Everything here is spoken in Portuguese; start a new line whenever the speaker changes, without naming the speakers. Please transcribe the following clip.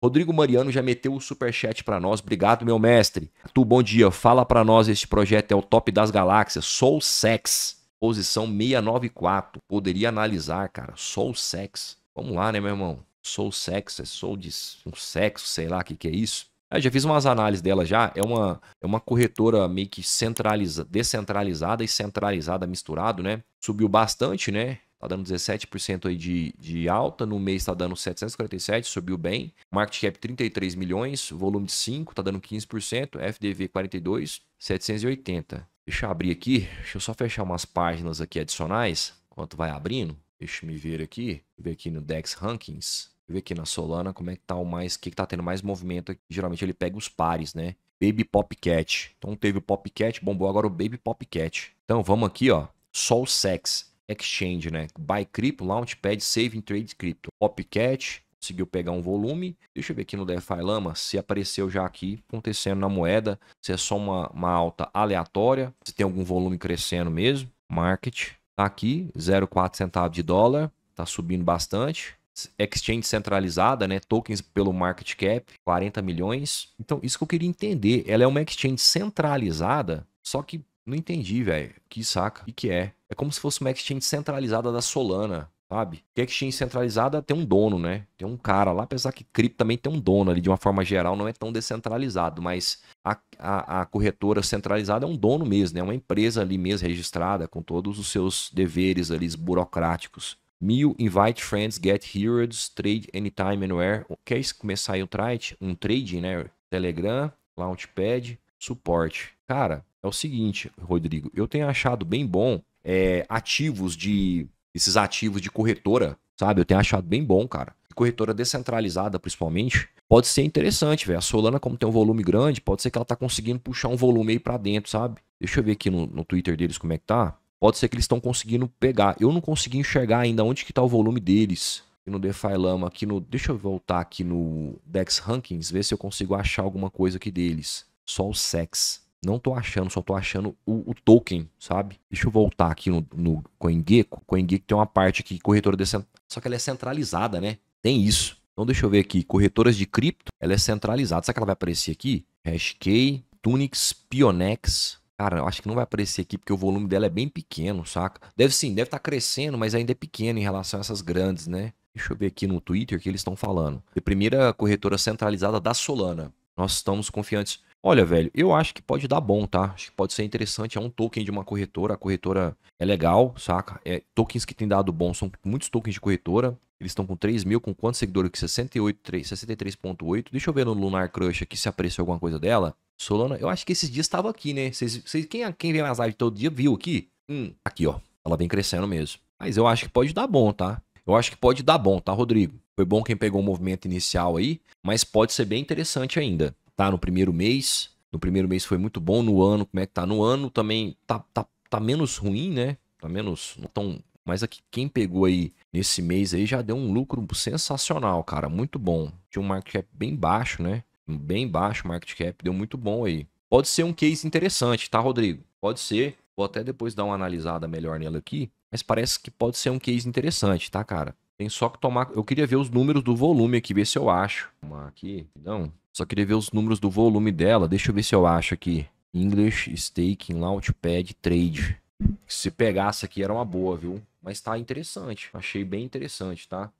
Rodrigo Mariano já meteu o superchat para nós. Obrigado, meu mestre. Tu, bom dia. Fala para nós, este projeto é o top das galáxias. Soul Sex, posição 694. Poderia analisar, cara. Soul Sex. Vamos lá, né, meu irmão? Soul Sex, é Soul de um sexo, sei lá o que, que é isso. Eu já fiz umas análises dela já. É uma, é uma corretora meio que centraliza, descentralizada e centralizada misturado, né? Subiu bastante, né? tá dando 17% aí de, de alta, no mês tá dando 747, subiu bem. Market cap 33 milhões, volume de 5, tá dando 15%, FDV 42, 780. Deixa eu abrir aqui, deixa eu só fechar umas páginas aqui adicionais, enquanto vai abrindo. Deixa eu me ver aqui, ver aqui no DEX Rankings, ver aqui na Solana como é que tá o mais, que, que tá tendo mais movimento aqui. Geralmente ele pega os pares, né? Baby Popcat. Então teve o Popcat, bombou agora o Baby Popcat. Então vamos aqui, ó. Sol Sex. Exchange, né? Buy Crypto, Launchpad, in Trade Crypto. Popcat conseguiu pegar um volume. Deixa eu ver aqui no DeFi Lama se apareceu já aqui acontecendo na moeda, se é só uma, uma alta aleatória, se tem algum volume crescendo mesmo. Market tá aqui, 0,4 centavos de dólar, tá subindo bastante. Exchange centralizada, né? Tokens pelo market cap, 40 milhões. Então, isso que eu queria entender, ela é uma exchange centralizada, só que não entendi, velho. Que saca? O que, é? É como se fosse uma exchange centralizada da Solana sabe? Porque exchange centralizada tem um dono, né? Tem um cara lá, apesar que cripto também tem um dono ali, de uma forma geral, não é tão descentralizado, mas a, a, a, corretora centralizada é um dono mesmo, né? É uma empresa ali mesmo registrada, com todos os seus deveres ali burocráticos. Mil, invite friends, get heroes, trade anytime, anywhere. Quer começar aí um trade? Um trade, né? Telegram, Launchpad, suporte. Cara, é o seguinte, Rodrigo, eu tenho achado bem bom é, ativos de. esses ativos de corretora, sabe? Eu tenho achado bem bom, cara. Corretora descentralizada, principalmente, pode ser interessante, velho. A Solana, como tem um volume grande, pode ser que ela tá conseguindo puxar um volume aí pra dentro, sabe? Deixa eu ver aqui no, no Twitter deles como é que tá. Pode ser que eles estão conseguindo pegar. Eu não consegui enxergar ainda onde que tá o volume deles. Aqui no DeFi Lama, aqui no. Deixa eu voltar aqui no Dex Rankings, ver se eu consigo achar alguma coisa aqui deles. Só o Sex. Não tô achando, só tô achando o, o token, sabe? Deixa eu voltar aqui no, no CoinGecko. CoinGecko tem uma parte aqui, corretora descentralizada. Só que ela é centralizada, né? Tem isso. Então deixa eu ver aqui, corretoras de cripto, ela é centralizada. Será que ela vai aparecer aqui? Hashkey, Tunix, Pionex. Cara, eu acho que não vai aparecer aqui porque o volume dela é bem pequeno, saca? Deve sim, deve estar tá crescendo, mas ainda é pequeno em relação a essas grandes, né? Deixa eu ver aqui no Twitter o que eles estão falando. A primeira corretora centralizada da Solana. Nós estamos confiantes Olha, velho, eu acho que pode dar bom, tá? Acho que pode ser interessante. É um token de uma corretora. A corretora é legal, saca? É, tokens que tem dado bom são muitos tokens de corretora. Eles estão com 3 mil, com quantos seguidores aqui? 63.8. Deixa eu ver no Lunar Crush aqui se apareceu alguma coisa dela. Solana, eu acho que esses dias estava aqui, né? Cês, cês, quem, quem vem nas lives todo dia viu aqui? Hum, aqui, ó. Ela vem crescendo mesmo. Mas eu acho que pode dar bom, tá? Eu acho que pode dar bom, tá, Rodrigo? Foi bom quem pegou o movimento inicial aí, mas pode ser bem interessante ainda tá no primeiro mês. No primeiro mês foi muito bom, no ano, como é que tá? No ano também tá, tá, tá menos ruim, né? Tá menos. Não tão, mas aqui, quem pegou aí nesse mês aí já deu um lucro sensacional, cara. Muito bom. Tinha um market cap bem baixo, né? Bem baixo o market cap, deu muito bom aí. Pode ser um case interessante, tá, Rodrigo? Pode ser. Vou até depois dar uma analisada melhor nela aqui. Mas parece que pode ser um case interessante, tá, cara? Tem só que tomar. Eu queria ver os números do volume aqui, ver se eu acho. Uma aqui, não. Só queria ver os números do volume dela. Deixa eu ver se eu acho aqui. English Staking Launchpad Trade. Se pegasse aqui era uma boa, viu? Mas tá interessante. Achei bem interessante, tá?